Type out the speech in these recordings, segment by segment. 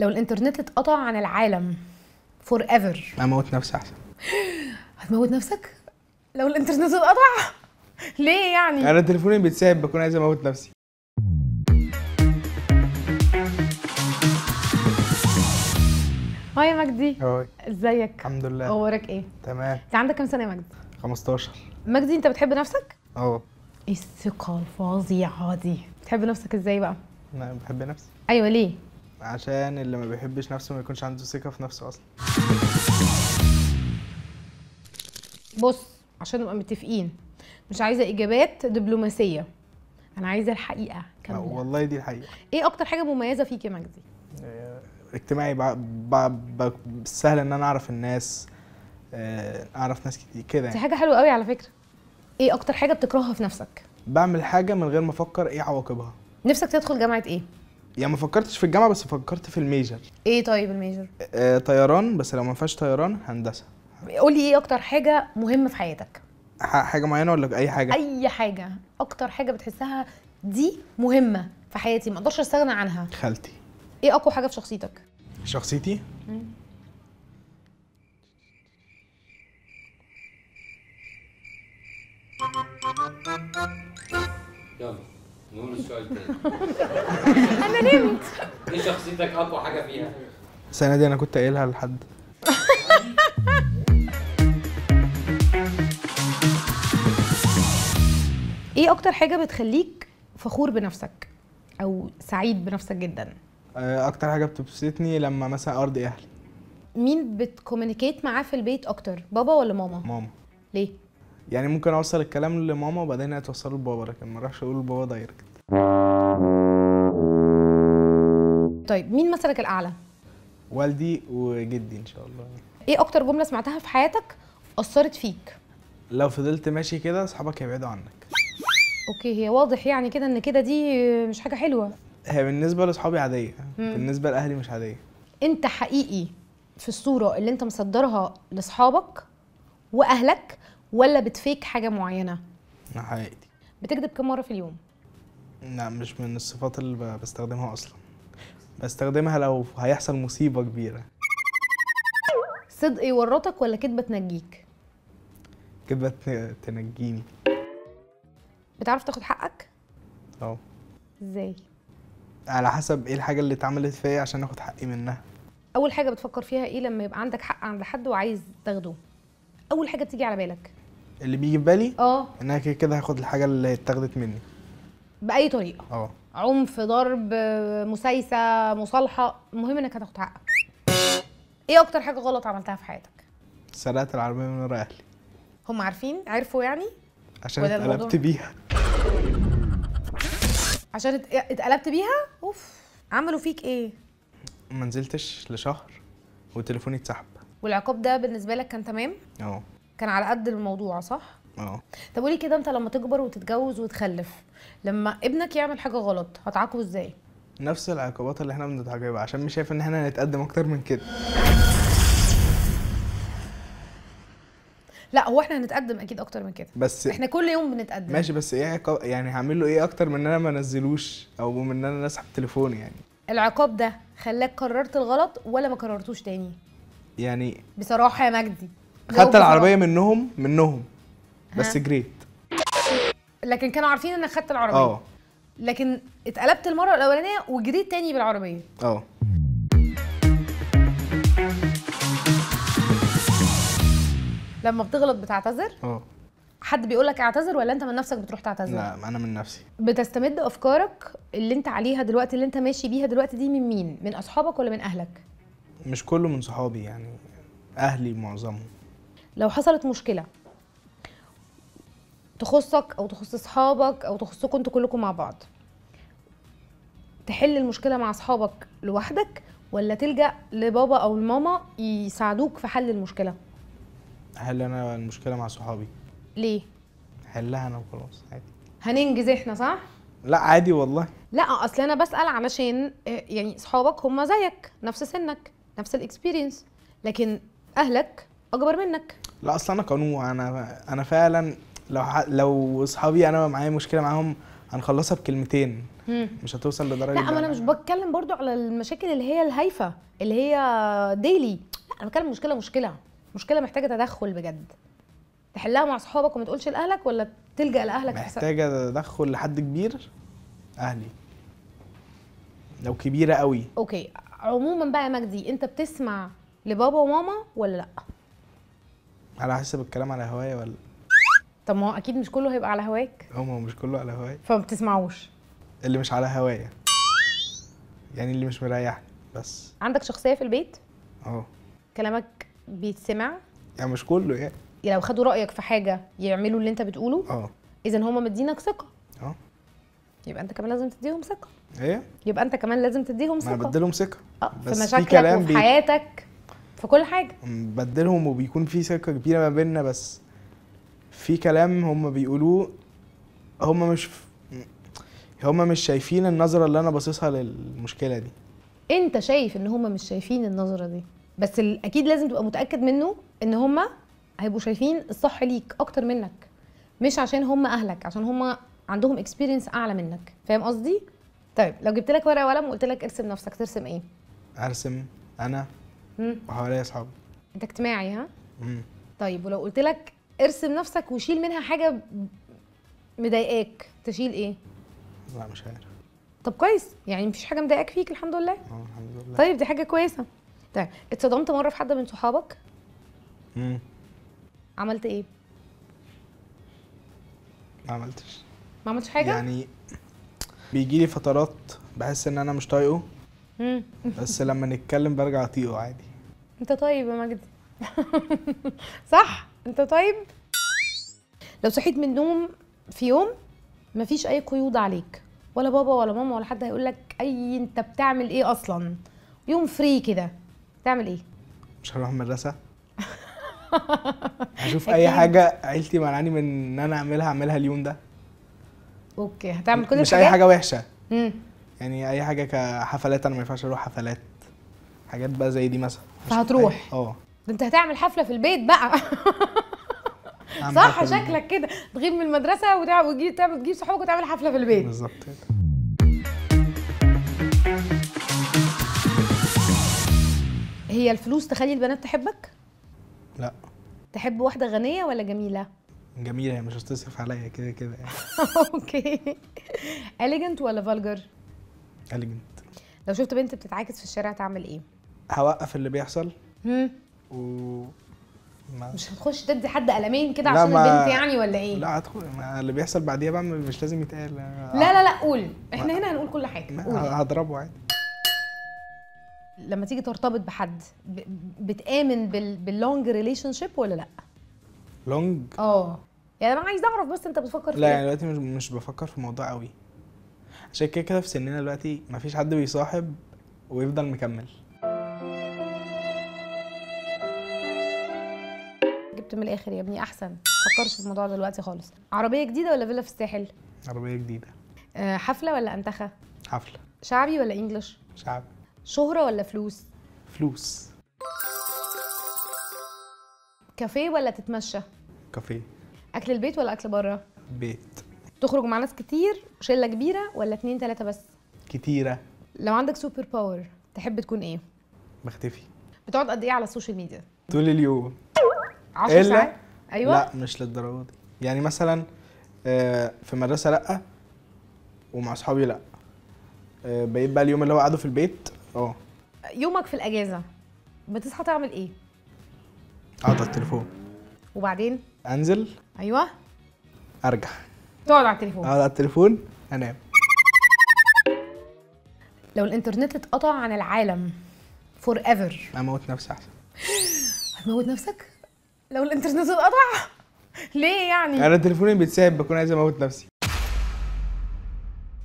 لو الانترنت اتقطع عن العالم فور ايفر اموت نفسي احسن هتموت نفسك لو الانترنت اتقطع ليه يعني انا تليفوني بيتسحب بكون عايز اموت نفسي هاي مجدي هاي ازيك الحمد لله اخبارك ايه تمام انت عندك كام سنه يا مجدي 15 مجدي انت بتحب نفسك اه ايه الثقه الفظيعه دي بتحب نفسك ازاي بقى انا بحب نفسي ايوه ليه عشان اللي ما بيحبش نفسه ما يكونش عنده ثقه في نفسه اصلا بص عشان نبقى متفقين مش عايزه اجابات دبلوماسيه انا عايزه الحقيقه كامله والله دي الحقيقه ايه اكتر حاجه مميزه فيك يا مجدي آه، اجتماعي سهل ان انا اعرف الناس آه، اعرف ناس كتير كده دي يعني. حاجه حلوه قوي على فكره ايه اكتر حاجه بتكرهها في نفسك بعمل حاجه من غير ما افكر ايه عواقبها نفسك تدخل جامعه ايه يعني ما فكرتش في الجامعه بس فكرت في الميجر ايه طيب الميجر آه طيران بس لو ما فيهاش طيران هندسه قول لي ايه اكتر حاجه مهمه في حياتك حاجه معينه ولا اي حاجه اي حاجه اكتر حاجه بتحسها دي مهمه في حياتي ما اقدرش استغنى عنها خالتي ايه اقوى حاجه في شخصيتك شخصيتي مم. السنه دي انا كنت قايلها لحد ايه اكتر حاجه بتخليك فخور بنفسك او سعيد بنفسك جدا آه، اكتر حاجه بتبسطني لما مثلا ارضي اهلي مين بتكومينيكيت معاه في البيت اكتر بابا ولا ماما ماما ليه يعني ممكن اوصل الكلام لماما وبعدين هي توصله لبابا لكن ما اروحش اقول لبابا دايركت طيب مين مثلك الاعلى والدي وجدي ان شاء الله ايه اكتر جمله سمعتها في حياتك اثرت فيك لو فضلت ماشي كده اصحابك هيبعدوا عنك اوكي هي واضح يعني كده ان كده دي مش حاجه حلوه هي بالنسبه لاصحابي عاديه مم. بالنسبه لاهلي مش عاديه انت حقيقي في الصوره اللي انت مصدرها لاصحابك واهلك ولا بتفيك حاجه معينه حقيقي بتكذب كم مره في اليوم لا مش من الصفات اللي بستخدمها اصلا بستخدمها لو هيحصل مصيبة كبيرة صدق يورطك ولا كدبة تنجيك؟ كدبة تنجيني بتعرف تاخد حقك؟ اه ازاي؟ على حسب ايه الحاجة اللي اتعملت فيا عشان اخد حقي منها اول حاجة بتفكر فيها ايه لما يبقى عندك حق عند حد وعايز تاخده؟ اول حاجة بتيجي على بالك اللي بيجي في بالي اه ان انا كده كده هاخد الحاجة اللي اتاخدت مني بأي طريقة اه عنف ضرب مسايسه مصالحه المهم انك هتاخد حقك ايه اكتر حاجه غلط عملتها في حياتك سرقت العربيه من ورا اهلي هم عارفين عرفوا يعني عشان اتقلبت بيها عشان اتقلبت بيها اوف عملوا فيك ايه ما نزلتش لشهر وتليفوني اتسحب والعقاب ده بالنسبه لك كان تمام اه كان على قد الموضوع صح اه. طب قولي كده انت لما تكبر وتتجوز وتخلف لما ابنك يعمل حاجه غلط هتعاقبه ازاي نفس العقوبات اللي احنا بنتعاقبها عشان مش شايف ان احنا هنتقدم اكتر من كده لا هو احنا هنتقدم اكيد اكتر من كده بس احنا كل يوم بنتقدم ماشي بس ايه يعني هعمل له ايه اكتر من ان انا ما انزلوش او من ان انا اسحب تليفوني يعني العقاب ده خلاك قررت الغلط ولا ما قررتوش تاني يعني بصراحه يا مجدي خدت العربيه منهم منهم بس جريت لكن كانوا عارفين انك خدت العربيه اه لكن اتقلبت المره الاولانيه وجريت تاني بالعربيه اه لما بتغلط بتعتذر اه حد بيقول لك اعتذر ولا انت من نفسك بتروح تعتذر لا انا من نفسي بتستمد افكارك اللي انت عليها دلوقتي اللي انت ماشي بيها دلوقتي دي من مين من اصحابك ولا من اهلك مش كله من صحابي يعني اهلي معظمهم لو حصلت مشكله تخصك او تخص اصحابك او تخصكم انتوا كلكم مع بعض تحل المشكله مع اصحابك لوحدك ولا تلجا لبابا او الماما يساعدوك في حل المشكله حل انا المشكله مع صحابي ليه حلها انا وخلاص عادي هننجز احنا صح لا عادي والله لا اصل انا بسال علشان آه، يعني صحابك هم زيك نفس سنك نفس الاكسبيرينس لكن اهلك اكبر منك لا اصل انا قانون انا انا فعلا لو ح... لو اصحابي انا معايا مشكله معاهم هنخلصها بكلمتين مم. مش هتوصل لدرجه لا ما انا مش بتكلم برضو على المشاكل اللي هي الهايفه اللي هي ديلي لا انا بتكلم مشكله مشكله مشكله محتاجه تدخل بجد تحلها مع اصحابك وما تقولش لاهلك ولا تلجا لاهلك محتاجه تدخل لحد كبير اهلي لو كبيره قوي اوكي عموما بقى يا مجدي انت بتسمع لبابا وماما ولا لا على حسب الكلام على هوايه ولا طب ما هو اكيد مش كله هيبقى على هواك اه ما هو مش كله على هواي فما بتسمعوش اللي مش على هوايا يعني اللي مش مريحني بس عندك شخصيه في البيت اه كلامك بيتسمع يعني مش كله يعني. يعني لو خدوا رايك في حاجه يعملوا اللي انت بتقوله اه اذا هما مدينك ثقه اه يبقى انت كمان لازم تديهم ثقه ايه يبقى انت كمان لازم تديهم ثقه انا بديلهم ثقه اه في مشاكلك وفي حياتك في كل حاجه بديلهم وبيكون في ثقه كبيره ما بيننا بس في كلام هم بيقولوه هم مش هم مش شايفين النظره اللي انا باصصها للمشكله دي انت شايف ان هم مش شايفين النظره دي بس اكيد لازم تبقى متاكد منه ان هم هيبقوا شايفين الصح ليك اكتر منك مش عشان هم اهلك عشان هم عندهم اكسبيرينس اعلى منك فاهم قصدي طيب لو جبت لك ورقه وقلم وقلت لك ارسم نفسك ترسم ايه ارسم انا وحواليا اصحابي انت اجتماعي ها مم. طيب ولو قلت لك ارسم نفسك وشيل منها حاجه مضايقاك تشيل ايه لا مش عارف طب كويس يعني مفيش حاجه مضايقاك فيك الحمد لله اه الحمد لله طيب دي حاجه كويسه طيب اتصدمت مره في حد من صحابك امم عملت ايه ما عملتش ما عملتش حاجه يعني بيجي لي فترات بحس ان انا مش طايقه بس لما نتكلم برجع اطيقه عادي انت طيب يا مجدي صح انت طيب لو صحيت من النوم في يوم مفيش اي قيود عليك ولا بابا ولا ماما ولا حد هيقول لك اي انت بتعمل ايه اصلا يوم فري كده تعمل ايه مش هروح المدرسه هشوف اي حاجه عيلتي منعاني من ان انا اعملها اعملها اليوم ده اوكي هتعمل كل مش اي حاجه وحشه مم. يعني اي حاجه كحفلات انا ما ينفعش اروح حفلات حاجات بقى زي دي مثلا فهتروح اه انت هتعمل حفله في البيت بقى صح شكلك كده تغيب من المدرسه وتجيب تجيب صحابك وتعمل حفله في البيت بالظبط كده هي الفلوس تخلي البنات تحبك؟ لا تحب واحدة غنية ولا جميلة؟ جميلة يعني مش هتصرف عليا كده كده يعني اوكي اليجنت ولا فالجر؟ اليجنت لو شفت بنت بتتعاكس في الشارع تعمل ايه؟ هوقف اللي بيحصل و ما مش هتخش تدي حد قلمين كده عشان ما... البنت يعني ولا ايه؟ لا هتخش ما اللي بيحصل بعديها بقى مش لازم يتقال لا لا لا قول احنا ما... هنا هنقول كل حاجه قول هضربه عادي لما تيجي ترتبط بحد ب... بتامن بال... باللونج ريليشن شيب ولا لا؟ لونج؟ اه يعني انا عايز اعرف بس انت بتفكر في لا إيه؟ يعني دلوقتي مش مش بفكر في الموضوع قوي عشان كده كده في سننا دلوقتي مفيش حد بيصاحب ويفضل مكمل جبت من الاخر يا ابني احسن فكرش في الموضوع دلوقتي خالص عربيه جديده ولا فيلا في الساحل عربيه جديده أه حفله ولا انتخه حفله شعبي ولا انجلش شعبي شهره ولا فلوس فلوس كافيه ولا تتمشى كافيه اكل البيت ولا اكل بره بيت تخرج مع ناس كتير شله كبيره ولا اتنين تلاته بس كتيره لو عندك سوبر باور تحب تكون ايه مختفي بتقعد قد ايه على السوشيال ميديا طول اليوم 10 ساعات ايوه لا مش للدرجه دي يعني مثلا آه، في مدرسه لا ومع اصحابي لا آه، بقيت بقى اليوم اللي هو قاعده في البيت اه يومك في الاجازه بتصحى تعمل ايه اقعد على التليفون وبعدين انزل ايوه ارجع تقعد على التليفون اقعد على التليفون انام لو الانترنت اتقطع عن العالم فور ايفر اموت نفسي احسن هتموت نفسك لو الانترنت اتقطع ليه يعني انا تليفوني بيتساب بكون عايز اموت نفسي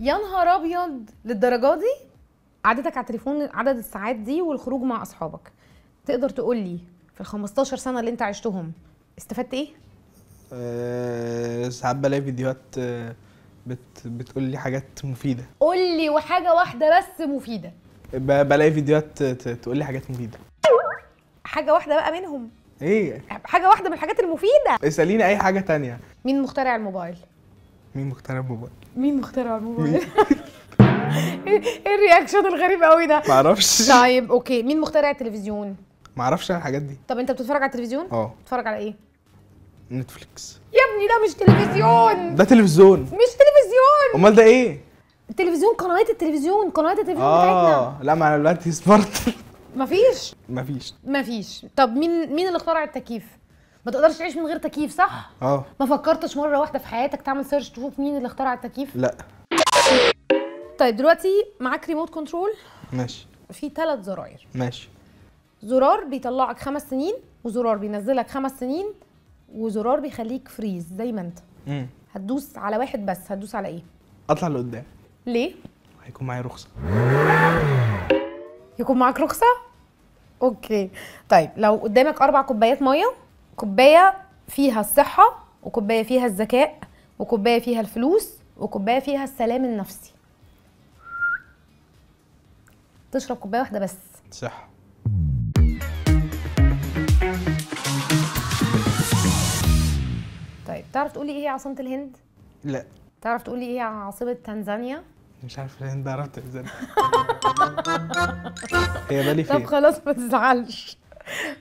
يا نهار ابيض للدرجه دي قعدتك على التليفون عدد الساعات دي والخروج مع اصحابك تقدر تقول لي في ال 15 سنه اللي انت عشتهم استفدت ايه ااا آه، ساعات بلاقي فيديوهات آه، بت بتقول لي حاجات مفيده قول لي وحاجه واحده بس مفيده بلاقي فيديوهات تقول لي حاجات مفيده حاجه واحده بقى منهم ايه حاجه واحده من الحاجات المفيده اساليني اي حاجه تانية مين مخترع الموبايل مين مخترع الموبايل مين مخترع الموبايل ايه, ايه الرياكشن الغريب قوي ده معرفش طيب اوكي مين مخترع التلفزيون معرفش اعرفش الحاجات دي طب انت بتتفرج على التلفزيون اه بتتفرج على ايه نتفليكس يا ابني ده مش تلفزيون ده تلفزيون مش تلفزيون امال ده ايه التلفزيون قنوات التلفزيون قنوات التلفزيون آه بتاعتنا اه لا ما انا دلوقتي سمارت مفيش مفيش مفيش طب مين مين اللي اخترع التكييف ما تقدرش تعيش من غير تكييف صح اه ما فكرتش مره واحده في حياتك تعمل سيرش تشوف مين اللي اخترع التكييف لا طيب دلوقتي معاك ريموت كنترول ماشي في ثلاث زراير ماشي زرار بيطلعك خمس سنين وزرار بينزلك خمس سنين وزرار بيخليك فريز زي ما انت مم. هتدوس على واحد بس هتدوس على ايه اطلع لقدام ليه هيكون معايا رخصه يكون معاك رخصه اوكي طيب لو قدامك اربع كوبايات ميه كوبايه فيها الصحه وكوبايه فيها الذكاء وكوبايه فيها الفلوس وكوبايه فيها السلام النفسي تشرب كوبايه واحده بس صح طيب تعرف تقولي ايه عاصمه الهند لا تعرف تقولي ايه عاصمه تنزانيا مش عارف الهند عرفت ازاي هي بالي فين طب خلاص ما تزعلش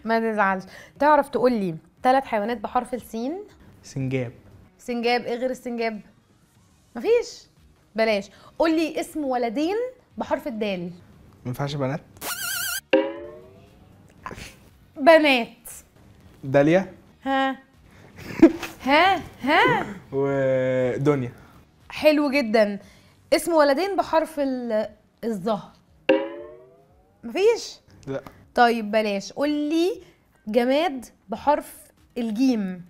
ما تزعلش تعرف تقول لي ثلاث حيوانات بحرف السين سنجاب سنجاب ايه غير السنجاب مفيش بلاش قول لي اسم ولدين بحرف الدال ما ينفعش بنات بنات داليا ها ها ها ودنيا حلو جدا اسم ولدين بحرف الظهر مفيش لا طيب بلاش قول لي جماد بحرف الجيم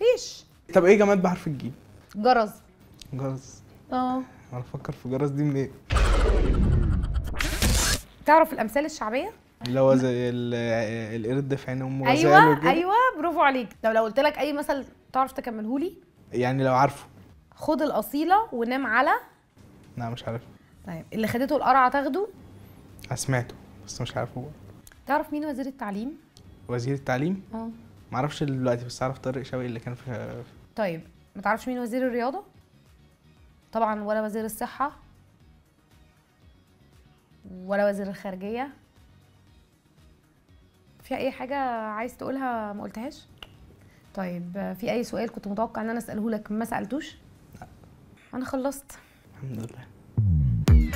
مفيش طب ايه جماد بحرف الجيم جرز جرز اه انا بفكر في جرز دي منين تعرف الامثال الشعبيه اللي هو زي القرد في عين امه ايوه ايوه برافو عليك لو لو قلت لك اي مثل تعرف تكمله لي يعني لو عارفه خد الاصيله ونام على لا مش عارف طيب اللي خدته القرعه تاخده سمعته بس مش عارفه تعرف مين وزير التعليم وزير التعليم اه معرفش دلوقتي بس اعرف طارق شوقي اللي كان في طيب ما تعرفش مين وزير الرياضه طبعا ولا وزير الصحه ولا وزير الخارجيه في اي حاجه عايز تقولها ما قلتهاش طيب في اي سؤال كنت متوقع ان انا اساله لك ما سالتوش انا خلصت الحمد لله